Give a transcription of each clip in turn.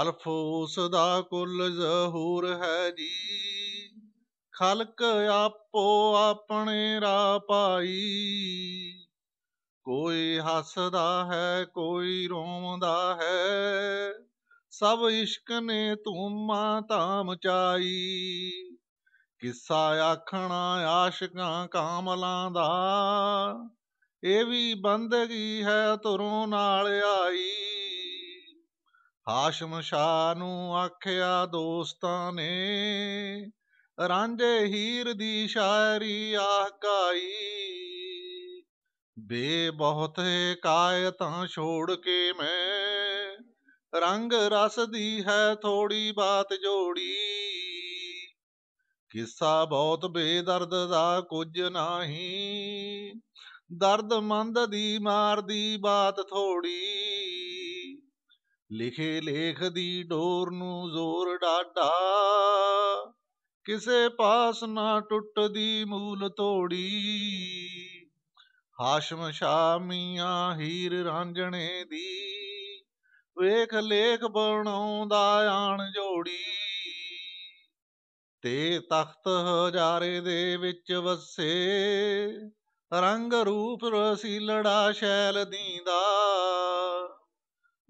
ਅਲਫ ਉਸ ਦਾ ਕੁੱਲ ਜ਼ਹੂਰ ਹੈ ਜੀ ਖਲਕ ਆਪੋ ਆਪਣੇ ਰਾ ਪਾਈ ਕੋਈ ਹੱਸਦਾ ਹੈ ਕੋਈ ਰੋਂਦਾ ਹੈ ਸਭ ਇਸ਼ਕ ਨੇ ਮਾਂ ਤਾਂ ਮਚਾਈ ਕਿੱਸਾ ਆਖਣਾ ਆਸ਼ਿਕਾਂ ਕਾਮਲਾਂ ਦਾ ਇਹ ਵੀ ਬੰਦਗੀ ਹੈ ਤੁਰੋਂ ਨਾਲ ਆਈ ਹਾਸ਼ਮ ਸ਼ਾ ਨੂੰ ਆਖਿਆ ਦੋਸਤਾਂ ਨੇ ਰਾਂਝੇ ਹੀਰ ਦੀ ਸ਼ਾਇਰੀ ਆਕਾਈ ਬੇ ਬਹੁਤ ਕਾਇਤਾਂ ਛੋੜ ਕੇ ਮੈਂ ਰੰਗ ਰਸ ਦੀ ਹੈ ਥੋੜੀ ਬਾਤ ਜੋੜੀ ਕਿੱਸਾ ਬਹੁਤ ਬੇਦਰਦ ਦਾ ਕੁਝ ਨਹੀਂ ਦਰਦਮੰਦ ਦੀ ਮਾਰ ਦੀ ਬਾਤ ਥੋੜੀ ਲਿਖੇ ਲੇਖ ਦੀ ਡੋਰ ਨੂੰ ਜ਼ੋਰ ਡਾਡਾ ਕਿਸੇ ਪਾਸ ਨਾ ਟੁੱਟਦੀ ਮੂਲ ਤੋੜੀ ਹਾਸ਼ਮ ਸ਼ਾਮੀਆਂ ਹੀਰ ਰਾਂਝਣੇ ਦੀ ਵੇਖ ਲੇਖ ਬਣਾਉਂਦਾ ਆਣ ਜੋੜੀ ਤੇ ਤਖਤ ਹਜ਼ਾਰੇ ਦੇ ਵਿੱਚ ਵਸੇ ਰੰਗ ਰੂਪ ਰਸੀ ਲੜਾ ਸ਼ੈਲ ਦੀਂਦਾ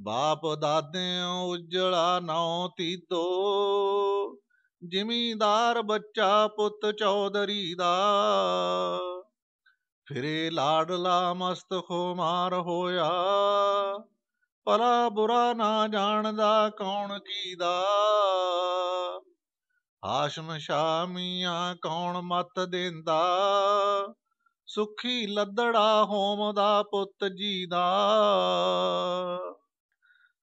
ਬਾਪ ਦਾਦਿਆਂ ਉਜੜਾ ਨਾਉ ਤੀਤੋ ਜ਼ਿਮੀਦਾਰ ਬੱਚਾ ਪੁੱਤ ਚੌਧਰੀ ਦਾ ਫਿਰੇ ਲਾਡਲਾ ਮਸਤ ਖੁਮਾਰ ਹੋਇਆ ਪਰਾ ਬੁਰਾ ਨਾ ਜਾਣਦਾ ਕੌਣ ਕੀ ਦਾ ਹਾਸ਼ਮ ਸ਼ਾਮੀਆਂ ਕੌਣ ਮਤ ਦਿੰਦਾ ਸੁਖੀ ਲੱਦੜਾ ਹੋਮ ਦਾ ਪੁੱਤ ਜੀ ਦਾ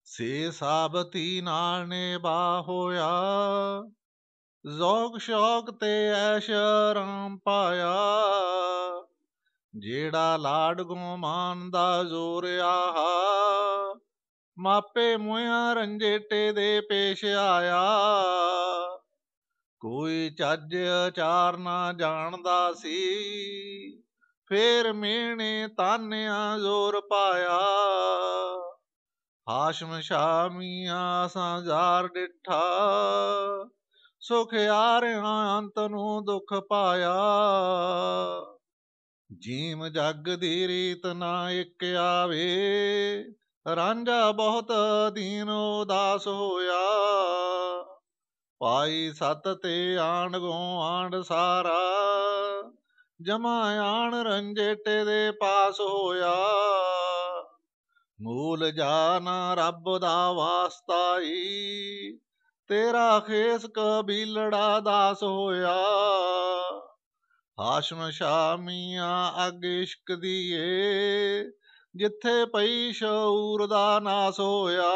ਸੇ ਸਾਬਤੀ ਨਾਲ ਨੇ ਬਾ ਹੋਇਆ ਜੋਗ ਸ਼ੋਗ ਤੇ ਐਸ਼ ਆਰਾਮ ਪਾਇਆ ਜਿਹੜਾ ਲਾਡ ਗੁਮਾਨ ਦਾ ਜ਼ੋਰ ਆਹਾ ਮਾਪੇ ਮੋਇਆ ਰੰਜੇਟੇ ਦੇ ਪੇਸ਼ ਆਇਆ ਕੋਈ ਚੱਜ ਆਚਾਰ ਨਾ ਜਾਣਦਾ ਸੀ ਫੇਰ ਮੇਣੇ ਤਾਨਿਆਂ ਜ਼ੋਰ ਪਾਇਆ ਹਾਸ਼ਮ ਸ਼ਾਮੀਆਂ मियां ਡਿਠਾ ਸੁਖ ॾिठा ਅੰਤ ਨੂੰ तनू ਪਾਇਆ ਜੀਮ ਜੱਗ ਦੀ ਰੀਤ ਨਾ ਇੱਕ ਆਵੇ ਰਾਂਝਾ ਬਹੁਤ ਦੀਨ ਉਦਾਸ ਹੋਇਆ ਪਾਈ ਸਤ ਤੇ ਆਣ ਗੋ ਆਂਡ ਸਾਰਾ ਜਮਾ ਆਣ ਰੰਜੇਟੇ ਦੇ ਪਾਸ ਹੋਇਆ ਮੂਲ ਜਾਨ ਰੱਬ ਦਾ ਵਾਸਤਾ ਈ ਤੇਰਾ ਖੇਸ ਕਬੀਲੜਾ ਦਾਸ ਹੋਇਆ ਹਾਸ਼ਮ ਸ਼ਾਮੀਆਂ ਅਗ ਇਸ਼ਕ ਦੀਏ ਜਿੱਥੇ ਪਈ ਸ਼ੌਰ ਦਾ ਨਾਸ ਹੋਇਆ